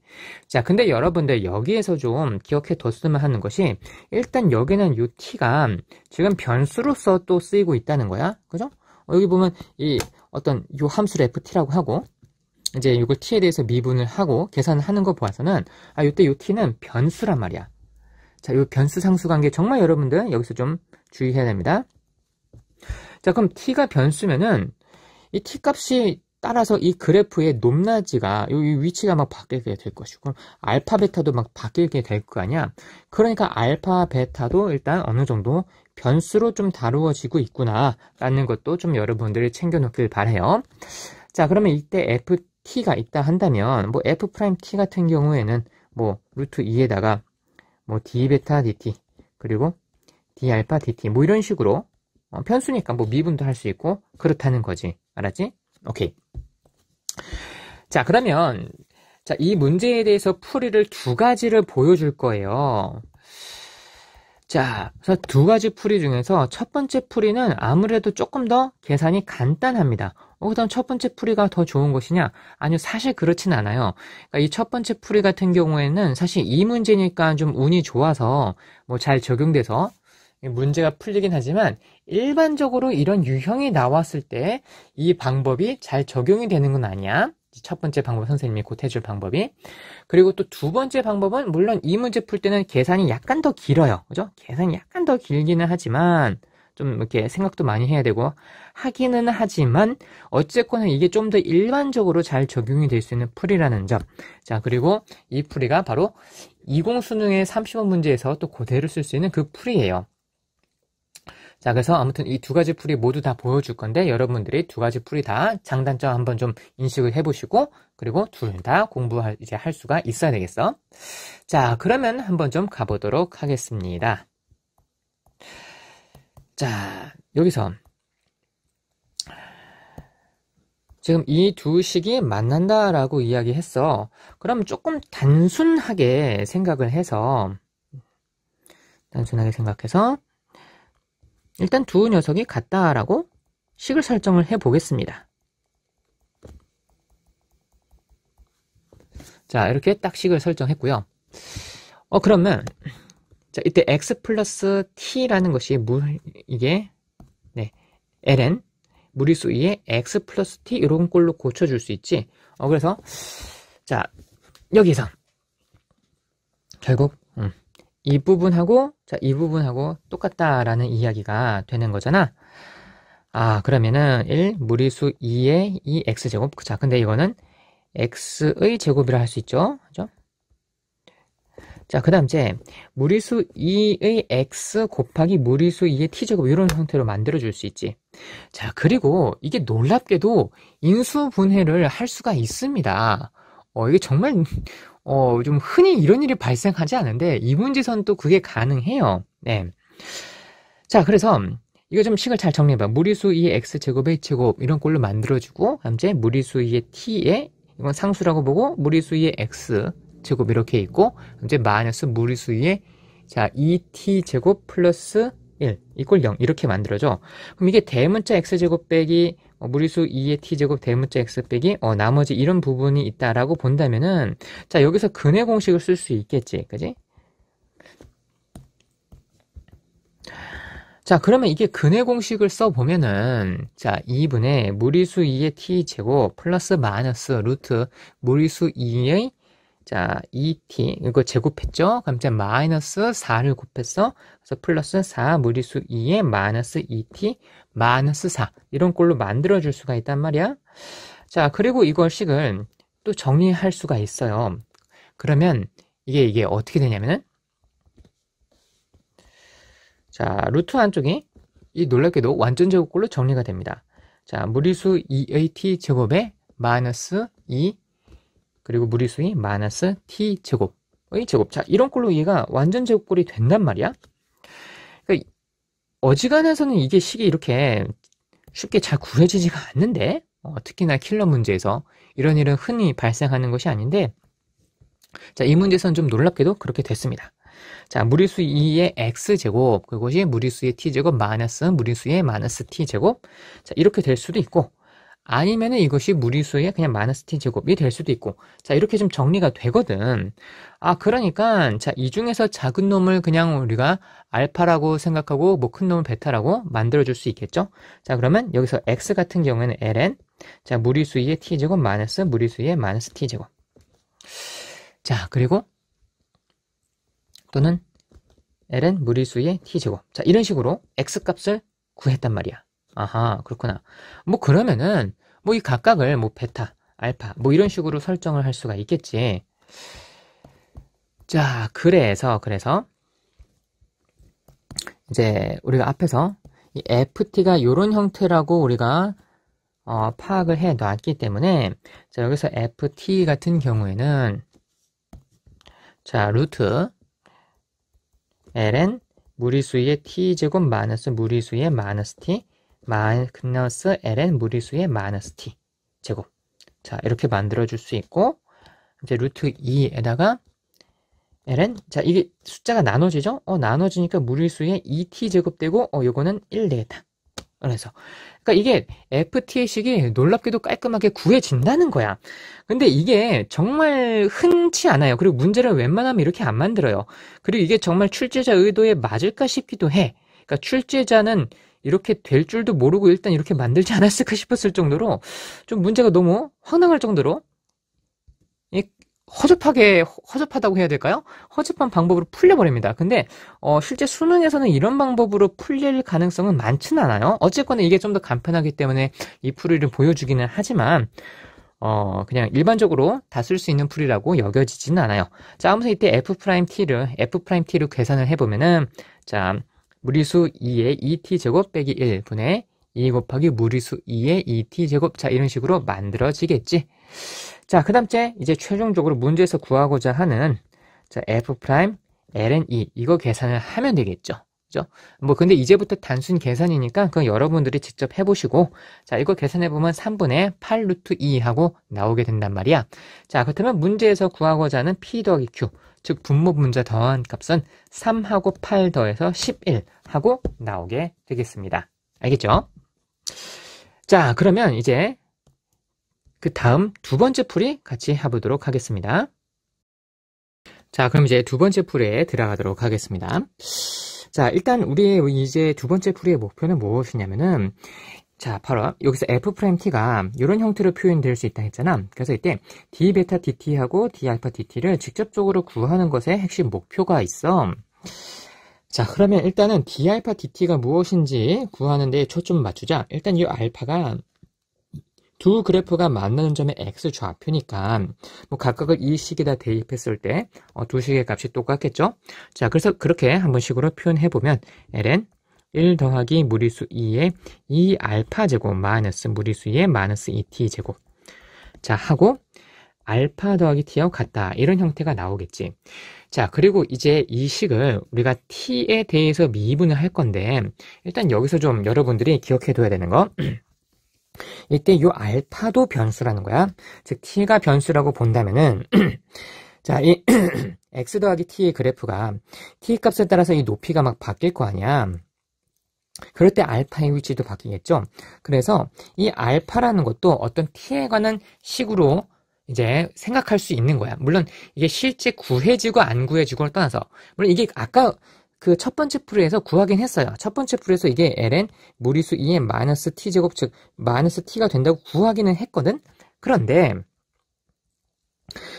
자, 근데 여러분들 여기에서 좀 기억해 뒀으면 하는 것이 일단 여기는 요 t가 지금 변수로서 또 쓰이고 있다는 거야. 그죠? 어, 여기 보면 이 어떤 요 함수를 ft라고 하고 이제 이걸 t에 대해서 미분을 하고 계산하는 거 보아서는 아, 요때 요 t는 변수란 말이야. 자, 이 변수 상수 관계 정말 여러분들 여기서 좀 주의해야 됩니다. 자, 그럼 t가 변수면은 이 t 값이 따라서 이 그래프의 높낮이가 이 위치가 막 바뀌게 될 것이고 알파 베타도 막 바뀌게 될 거 아니야. 그러니까 알파 베타도 일단 어느 정도 변수로 좀 다루어지고 있구나라는 것도 좀 여러분들이 챙겨놓길 바래요. 자, 그러면 이때 ft가 있다 한다면 뭐 f 프라임 t 같은 경우에는 뭐 루트 2에다가 뭐 d베타 dt 그리고 d알파 dt 뭐 이런 식으로 어, 편수니까 뭐 미분도 할 수 있고 그렇다는 거지 알았지? 오케이 자 그러면 자이 문제에 대해서 풀이를 두 가지를 보여줄 거예요 자 그래서 두 가지 풀이 중에서 첫 번째 풀이는 아무래도 조금 더 계산이 간단합니다 우선 어, 첫 번째 풀이가 더 좋은 것이냐? 아니요, 사실 그렇진 않아요. 그러니까 이첫 번째 풀이 같은 경우에는 사실 이 문제니까 좀 운이 좋아서 뭐 잘 적용돼서 문제가 풀리긴 하지만 일반적으로 이런 유형이 나왔을 때 이 방법이 잘 적용이 되는 건 아니야. 첫 번째 방법 선생님이 곧 해줄 방법이 그리고 또 두 번째 방법은 물론 이 문제 풀 때는 계산이 약간 더 길어요 그죠 계산이 약간 더 길기는 하지만 좀 이렇게 생각도 많이 해야 되고 하기는 하지만 어쨌거나 이게 좀 더 일반적으로 잘 적용이 될 수 있는 풀이라는 점. 자, 그리고 이 풀이가 바로 20 수능의 30원 문제에서 또 그대로 쓸 수 있는 그 풀이에요. 자, 그래서 아무튼 이 두 가지 풀이 모두 다 보여줄 건데 여러분들이 두 가지 풀이 다 장단점 한번 좀 인식을 해보시고 그리고 둘 다 공부할 이제 할 수가 있어야 되겠어. 자, 그러면 한번 좀 가보도록 하겠습니다. 자, 여기서 지금 이 두 식이 만난다라고 이야기했어. 그럼 조금 단순하게 생각을 해서 단순하게 생각해서 일단 두 녀석이 같다라고 식을 설정을 해 보겠습니다. 자, 이렇게 딱 식을 설정했고요. 어, 그러면 자, 이때 x 플러스 t라는 것이 물, 이게, 네, ln, 무리수 2에 x 플러스 t 이런 꼴로 고쳐줄 수 있지. 어, 그래서, 자, 여기서, 결국, 음, 이 부분하고, 자, 이 부분하고 똑같다라는 이야기가 되는 거잖아. 아, 그러면은 1 무리수 2의 이 x제곱. 자, 근데 이거는 x의 제곱이라 할 수 있죠. 그죠? 자, 그 다음 이제 무리수 2의 x 곱하기 무리수 2의 t제곱 이런 형태로 만들어줄 수 있지. 자, 그리고 이게 놀랍게도 인수분해를 할 수가 있습니다. 어, 이게 정말, 어, 좀 흔히 이런 일이 발생하지 않은데 이 문제선 또 그게 가능해요. 네. 자, 그래서 이거 좀 식을 잘 정리해봐. 무리수 2의 x제곱의 제곱 이런 걸로 만들어주고, 다음 이제 무리수 2의 t의 이건 상수라고 보고 무리수 2의 x 제곱 이렇게 있고 이제 마이너스 무리수의 자 2t e 제곱 플러스 1 이꼴 0 이렇게 만들어져 그럼 이게 대문자 x제곱 빼기 어, 무리수 2의 t제곱 대문자 x 빼기 어, 나머지 이런 부분이 있다라고 본다면은 자 여기서 근의 공식을 쓸 수 있겠지 그지 자 그러면 이게 근의 공식을 써보면은 자 2분의 무리수 2의 t제곱 플러스 마이너스 루트 무리수 2의 자, e t 이거 제곱했죠? 그럼 이제 마이너스 4를 곱해어 그래서 플러스 4 무리수 2에 마이너스 e t 마이너스 4. 이런 꼴로 만들어줄 수가 있단 말이야. 자, 그리고 이걸식을 또 정리할 수가 있어요. 그러면 이게, 이게 어떻게 되냐면은, 자, 루트 안쪽이이 놀랍게도 완전 제곱꼴로 정리가 됩니다. 자, 무리수 2at e 제곱에 마이너스 2 e 그리고 무리수인 마이너스 t 제곱의 제곱. 자, 이런 꼴로 얘가 완전 제곱꼴이 된단 말이야. 그러니까 어지간해서는 이게 식이 이렇게 쉽게 잘 구해지지가 않는데 어, 특히나 킬러 문제에서 이런 일은 흔히 발생하는 것이 아닌데 자, 이 문제에서는 좀 놀랍게도 그렇게 됐습니다. 자, 무리수 2의 x제곱, 그것이 무리수의 t제곱 마이너스 무리수의 마이너스 t제곱. 자, 이렇게 될 수도 있고, 아니면은 이것이 무리수의 그냥 마이너스 티 제곱이 될 수도 있고 자 이렇게 좀 정리가 되거든 아 그러니까 자이 중에서 작은 놈을 그냥 우리가 알파라고 생각하고 뭐 큰 놈을 베타라고 만들어 줄 수 있겠죠 자 그러면 여기서 x 같은 경우에는 ln 자 무리수의 t 제곱 마이너스 무리수의 마이너스 t 제곱 자 그리고 또는 ln 무리수의 t 제곱 자 이런 식으로 x 값을 구했단 말이야 아하, 그렇구나. 뭐 그러면은 뭐 이 각각을 뭐 베타, 알파 뭐 이런 식으로 설정을 할 수가 있겠지. 자, 그래서 그래서 이제 우리가 앞에서 이 ft가 요런 형태라고 우리가 어, 파악을 해 놨기 때문에 자, 여기서 ft 같은 경우에는 자, 루트 ln 무리수의 t 제곱 마이너스 무리수의 마이너스 t 마이너스 ln 무리수의 마이너스 t 제곱 자 이렇게 만들어 줄 수 있고 이제 루트 2에다가 ln 자 이게 숫자가 나눠지죠 어 나눠지니까 무리수의 2t 제곱되고 어 요거는 1내다 그래서 그러니까 이게 FT의 식이 놀랍게도 깔끔하게 구해진다는 거야. 근데 이게 정말 흔치 않아요. 그리고 문제를 웬만하면 이렇게 안 만들어요. 그리고 이게 정말 출제자 의도에 맞을까 싶기도 해. 그러니까 출제자는 이렇게 될 줄도 모르고 일단 이렇게 만들지 않았을까 싶었을 정도로 좀 문제가 너무 황당할 정도로 허접하게 허접하다고 해야 될까요? 허접한 방법으로 풀려버립니다. 근데 어, 실제 수능에서는 이런 방법으로 풀릴 가능성은 많진 않아요. 어쨌거나 이게 좀 더 간편하기 때문에 이 풀이를 보여주기는 하지만 어, 그냥 일반적으로 다 쓸 수 있는 풀이라고 여겨지지는 않아요. 자, 아무튼 이때 F'T를 프라임 F'T로 프라임 계산을 해보면은 자 무리수 2의 2t제곱 e 빼기 1분의 2 e 곱하기 무리수 2의 2t제곱 e 자 이런 식으로 만들어지겠지 자 그 다음째 이제 최종적으로 문제에서 구하고자 하는 자 f' ln 2 이거 계산을 하면 되겠죠 죠뭐 근데 이제부터 단순 계산이니까 그건 여러분들이 직접 해보시고 자 이거 계산해보면 3분의 8 루트 2하고 나오게 된단 말이야 자 그렇다면 문제에서 구하고자 하는 p 더하기 q 즉 분모 분자 더한 값은 3하고 8 더해서 11하고 나오게 되겠습니다. 알겠죠? 자, 그러면 이제 그 다음 두 번째 풀이 같이 해보도록 하겠습니다. 자, 그럼 이제 두 번째 풀에 들어가도록 하겠습니다. 자, 일단 우리 이제 두 번째 풀이의 목표는 무엇이냐면은 자, 바로 여기서 F't가 프라임 이런 형태로 표현될 수 있다 했잖아. 그래서 이때 D베타 DT하고 D알파 DT를 직접적으로 구하는 것의 핵심 목표가 있어. 자, 그러면 일단은 D알파 DT가 무엇인지 구하는데 초점을 맞추자. 일단 이 알파가 두 그래프가 만나는 점의 x 좌표니까 뭐 각각을 이 식에다 대입했을 때두 어, 식의 값이 똑같겠죠? 자, 그래서 그렇게 한 번 식으로 표현해 보면 ln 1 더하기 무리수 2에2 알파 제곱 마이너스 무리수 2에 마이너스 2t 제곱. 자, 하고 알파 더하기 t 하 같다. 이런 형태가 나오겠지. 자, 그리고 이제 이 식을 우리가 t에 대해서 미분을 할 건데 일단 여기서 좀 여러분들이 기억해 둬야 되는 거. 이때 요 알파도 변수라는 거야. 즉 t가 변수라고 본다면은 자, 이 x 더하기 t의 그래프가 t 값에 따라서 이 높이가 막 바뀔 거 아니야. 그럴 때 알파의 위치도 바뀌겠죠. 그래서 이 알파라는 것도 어떤 t에 관한 식으로 이제 생각할 수 있는 거야. 물론 이게 실제 구해지고 안 구해지고를 떠나서 물론 이게 아까 그 첫 번째 풀에서 구하긴 했어요. 첫 번째 풀에서 이게 ln 무리수 2의 e 마이너스 t 제곱 즉 마이너스 t가 된다고 구하기는 했거든. 그런데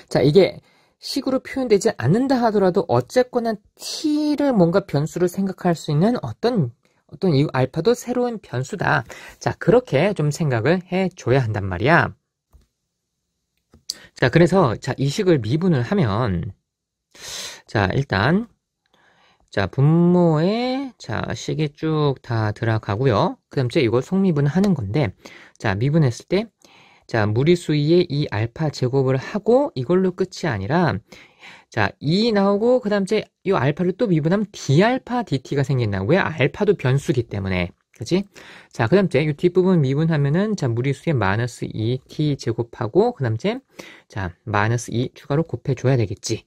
자 이게 식으로 표현되지 않는다 하더라도 어쨌거나 t를 뭔가 변수를 생각할 수 있는 어떤 어떤 이 알파도 새로운 변수다. 자, 그렇게 좀 생각을 해줘야 한단 말이야. 자, 그래서 자, 이식을 미분을 하면 자, 일단 자, 분모에 자, 식이 쭉 다 들어가고요. 그다음 에 이걸 속미분 하는 건데 자, 미분했을 때 자, 무리수의 이 알파 제곱을 하고 이걸로 끝이 아니라 자, E 나오고 그 다음 이이 알파를 또 미분하면 D알파 DT가 생긴다. 왜? 알파도 변수기 때문에. 그치 자, 그 다음 째, 이 뒷부분 미분하면은, 자, 무리수에 마이너스 2t 제곱하고, 그 다음 째, 자, 마이너스 2 추가로 곱해줘야 되겠지.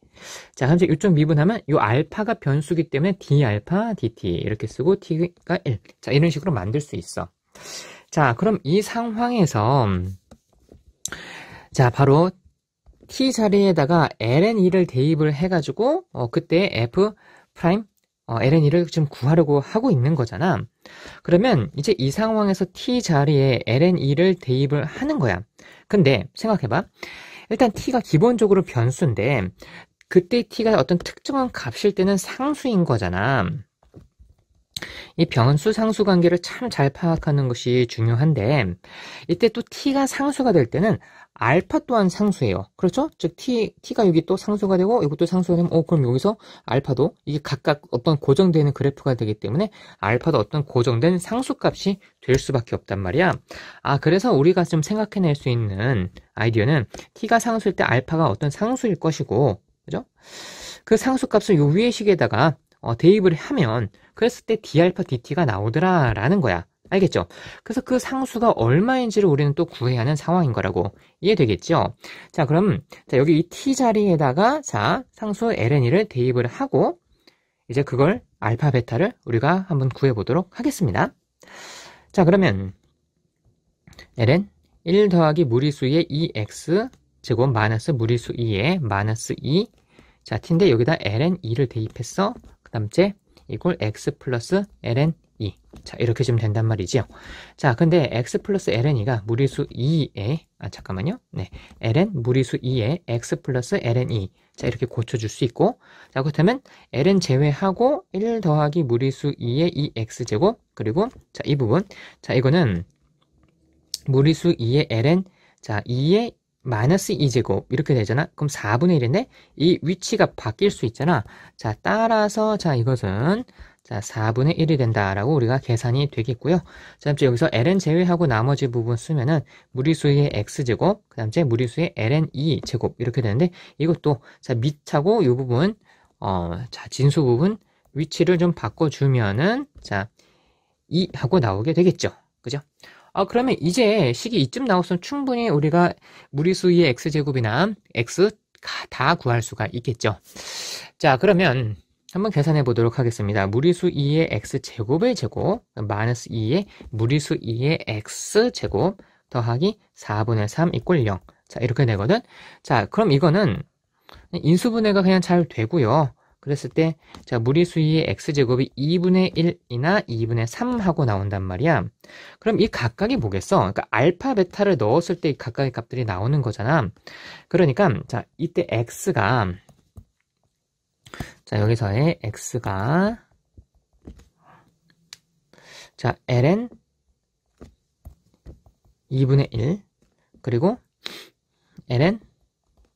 자, 그 다음 째, 이쪽 미분하면, 이 알파가 변수기 때문에 d알파 dt 이렇게 쓰고, t가 1. 자, 이런 식으로 만들 수 있어. 자, 그럼 이 상황에서, 자, 바로 t 자리에다가 ln2를 대입을 해가지고 어, 그때 f 프라임 어, ln2를 지금 구하려고 하고 있는 거잖아. 그러면 이제 이 상황에서 t 자리에 ln2를 대입을 하는 거야. 근데 생각해봐. 일단 t가 기본적으로 변수인데 그때 t가 어떤 특정한 값일 때는 상수인 거잖아. 이 변수 상수 관계를 참 잘 파악하는 것이 중요한데 이때 또 t가 상수가 될 때는 알파 또한 상수예요. 그렇죠? 즉 t t가 여기 또 상수가 되고 이것도 상수가 되면 어 그럼 여기서 알파도 이게 각각 어떤 고정되는 그래프가 되기 때문에 알파도 어떤 고정된 상수값이 될 수밖에 없단 말이야. 아 그래서 우리가 좀 생각해낼 수 있는 아이디어는 t가 상수일 때 알파가 어떤 상수일 것이고 그죠? 그 상수값을 요위에 식에다가 어, 대입을 하면 그랬을 때 d알파 dt가 나오더라라는 거야. 알겠죠? 그래서 그 상수가 얼마인지를 우리는 또 구해야 하는 상황인 거라고 이해되겠죠? 자, 그럼 자, 여기 이 t 자리에다가 자, 상수 l n 을 대입을 하고 이제 그걸 알파 베타를 우리가 한번 구해 보도록 하겠습니다. 자, 그러면 ln 1 더하기 무리수의 2x e 제곱 마이너스 무리수 2의 마이너스 2 e. 자, t인데 여기다 ln 2를 대입했어. 그다음째 이걸 x 플러스 ln 자, 이렇게 주면 된단 말이지요. 자, 근데 x 플러스 ln이가 무리수 2에, 아, 잠깐만요. 네. ln 무리수 2에 x 플러스 ln2. 자, 이렇게 고쳐줄 수 있고. 자, 그렇다면 ln 제외하고 1 더하기 무리수 2에 2x제곱. 그리고, 자, 이 부분. 자, 이거는 무리수 2에 ln, 자, 2에 마이너스 2제곱 이렇게 되잖아 그럼 4분의 1인데 이 위치가 바뀔 수 있잖아 자 따라서 자 이것은 자, 4분의 1이 된다라고 우리가 계산이 되겠고요. 자, 그 이제 여기서 ln 제외하고 나머지 부분 쓰면은 무리수의 x제곱, 그 다음에 무리수의 ln 2 e 제곱 이렇게 되는데 이것도 자, 밑하고 이 부분 어, 자, 진수 부분 위치를 좀 바꿔 주면은 자, 2 하고 나오게 되겠죠. 그죠? 아, 그러면 이제 식이 이쯤 나왔으면 충분히 우리가 무리수의 x제곱이나 x 다 구할 수가 있겠죠. 자, 그러면 한번 계산해 보도록 하겠습니다. 무리수 2의 x제곱의 제곱, 마이너스 2의 무리수 2의 x제곱 더하기 4분의 3 이꼴 0. 자, 이렇게 되거든. 자, 그럼 이거는 인수분해가 그냥 잘 되고요. 그랬을 때, 자, 무리수 2의 x제곱이 2분의 1이나 2분의 3하고 나온단 말이야. 그럼 이 각각이 뭐겠어? 그러니까 알파, 베타를 넣었을 때이 각각의 값들이 나오는 거잖아. 그러니까, 자, 이때 x가 자, 여기서의 x가 자, ln 2분의 1 그리고 ln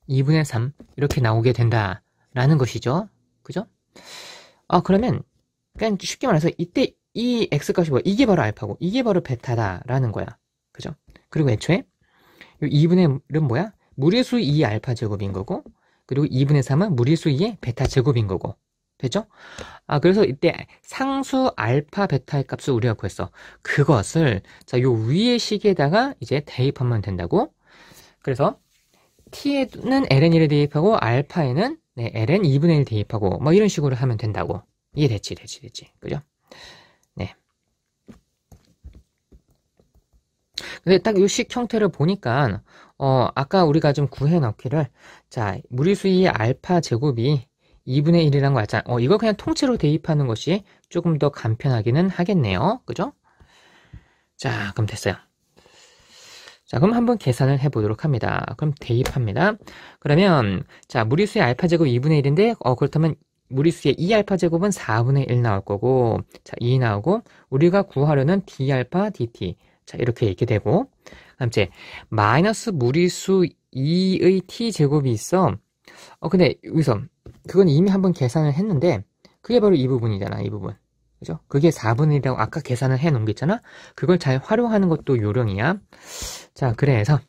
2분의 3 이렇게 나오게 된다라는 것이죠. 그죠? 아, 그러면 그냥 쉽게 말해서 이때 이 x값이 뭐야? 이게 바로 알파고 이게 바로 베타다라는 거야. 그죠? 그리고 애초에 이 2분의 1은 뭐야? 무리수 2 알파 제곱인 거고 그리고 2분의 3은 무리수 2의 베타 제곱인 거고. 됐죠? 아, 그래서 이때 상수 알파 베타의 값을 우리가 구했어. 그것을 자, 요 위의 계에다가 이제 대입하면 된다고. 그래서 t에는 ln 1을 대입하고 알파에는 네, ln 2분의 1 대입하고 뭐 이런 식으로 하면 된다고. 이해됐지, 됐지, 됐지. 그죠? 근데 딱 요식 형태를 보니까 어 아까 우리가 좀 구해 넣기를 자 무리수의 알파 제곱이 2분의 1이라는 거 알잖아. 어 이거 그냥 통째로 대입하는 것이 조금 더 간편하기는 하겠네요. 그죠? 자 그럼 됐어요. 자 그럼 한번 계산을 해보도록 합니다. 그럼 대입합니다. 그러면 자 무리수의 알파 제곱 2분의 1인데 어 그렇다면 무리수의 2알파 제곱은 4분의 1 나올 거고 자2 나오고 우리가 구하려는 d알파 dt 자, 이렇게 얘기되고 다음째 마이너스 무리수 2의 t제곱이 있어. 어, 근데 여기서 그건 이미 한번 계산을 했는데 그게 바로 이 부분이잖아, 이 부분. 그죠? 그게 4분이라고 아까 계산을 해 놓은 게 있잖아? 그걸 잘 활용하는 것도 요령이야. 자, 그래서,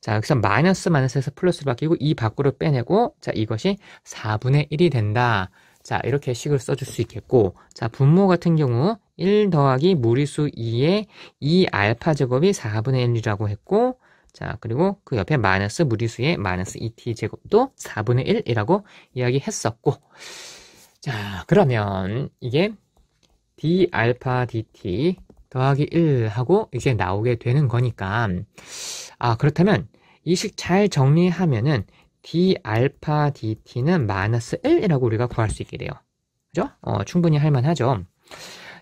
자, 여기서 마이너스 마이너스에서 플러스로 바뀌고 이 밖으로 빼내고, 자, 이것이 4분의 1이 된다. 자, 이렇게 식을 써줄 수 있겠고, 자, 분모 같은 경우, 1 더하기 무리수 2에2 알파 제곱이 4분의 1이라고 했고 자 그리고 그 옆에 마이너스 무리수의 마이너스 2t 제곱도 4분의 1이라고 이야기했었고 자 그러면 이게 d 알파 dt 더하기 1하고 이제 나오게 되는 거니까 아 그렇다면 이 식 잘 정리하면은 d 알파 dt는 마이너스 1이라고 우리가 구할 수 있게 돼요. 그죠? 어, 충분히 할만하죠.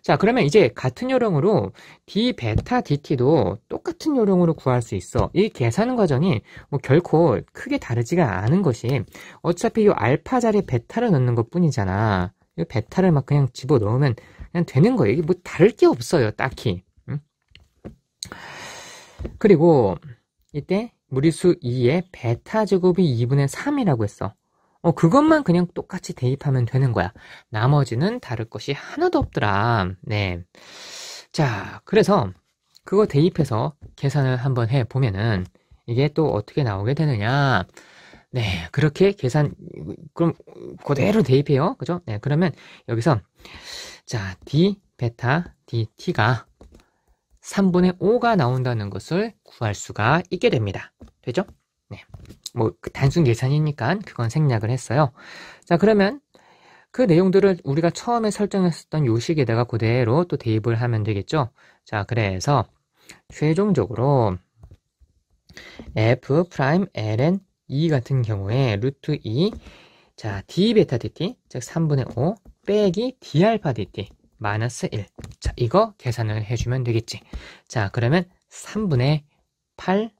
자, 그러면 이제 같은 요령으로 d 베타 dt도 똑같은 요령으로 구할 수 있어. 이 계산 과정이 뭐 결코 크게 다르지가 않은 것이 어차피 이 알파 자리에 베타를 넣는 것 뿐이잖아. 이 베타를 막 그냥 집어 넣으면 그냥 되는 거예요. 이게 뭐 다를 게 없어요, 딱히. 그리고 이때 무리수 2에 베타 제곱이 2분의 3이라고 했어. 어, 그것만 그냥 똑같이 대입하면 되는 거야. 나머지는 다를 것이 하나도 없더라. 네. 자, 그래서 그거 대입해서 계산을 한번 해 보면은 이게 또 어떻게 나오게 되느냐. 네, 그렇게 계산, 그럼 그대로 대입해요. 그죠? 네, 그러면 여기서 자, d 베타 dt가 3분의 5가 나온다는 것을 구할 수가 있게 됩니다. 되죠? 네. 뭐 그 단순 계산이니까 그건 생략을 했어요. 자 그러면 그 내용들을 우리가 처음에 설정했었던 요식에다가 그대로 또 대입을 하면 되겠죠. 자 그래서 최종적으로 f 프라임 ln e 같은 경우에 루트 2 e, 자, d 베타 dt 즉 3분의 5 빼기 d 알파 dt 마이너스 1. 자, 이거 계산을 해주면 되겠지. 자, 그러면 3분의 8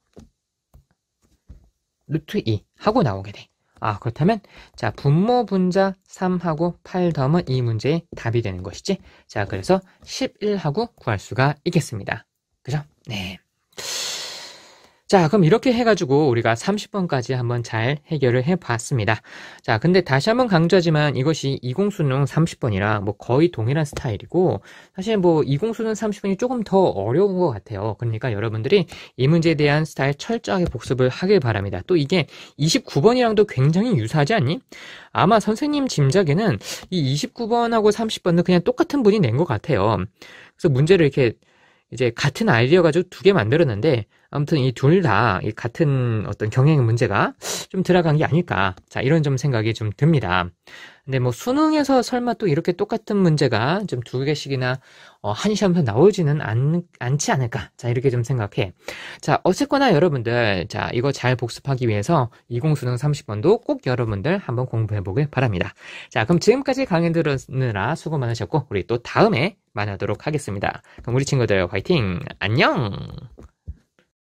루트 2 하고 나오게 돼. 아 그렇다면 자 분모 분자 3하고 8더하이 문제의 답이 되는 것이지. 자 그래서 11하고 구할 수가 있겠습니다. 그죠? 네. 자, 그럼 이렇게 해가지고 우리가 30번까지 한번 잘 해결을 해봤습니다. 자, 근데 다시 한번 강조하지만 이것이 20수능 30번이랑 뭐 거의 동일한 스타일이고 사실 뭐 20수능 30번이 조금 더 어려운 것 같아요. 그러니까 여러분들이 이 문제에 대한 스타일 철저하게 복습을 하길 바랍니다. 또 이게 29번이랑도 굉장히 유사하지 않니? 아마 선생님 짐작에는 이 29번하고 30번은 그냥 똑같은 분이 낸 것 같아요. 그래서 문제를 이렇게 이제 같은 아이디어 가지고 두 개 만들었는데 아무튼 이 둘 다 같은 어떤 경향의 문제가 좀 들어간 게 아닐까. 자, 이런 좀 생각이 좀 듭니다. 근데 뭐 수능에서 설마 또 이렇게 똑같은 문제가 좀 두 개씩이나 어, 한 시험에서 나오지는 않, 않지 않을까. 자, 이렇게 좀 생각해. 자, 어쨌거나 여러분들, 자, 이거 잘 복습하기 위해서 20수능 30번도 꼭 여러분들 한번 공부해 보길 바랍니다. 자, 그럼 지금까지 강의 들었느라 수고 많으셨고, 우리 또 다음에 만나도록 하겠습니다. 그럼 우리 친구들 화이팅! 안녕!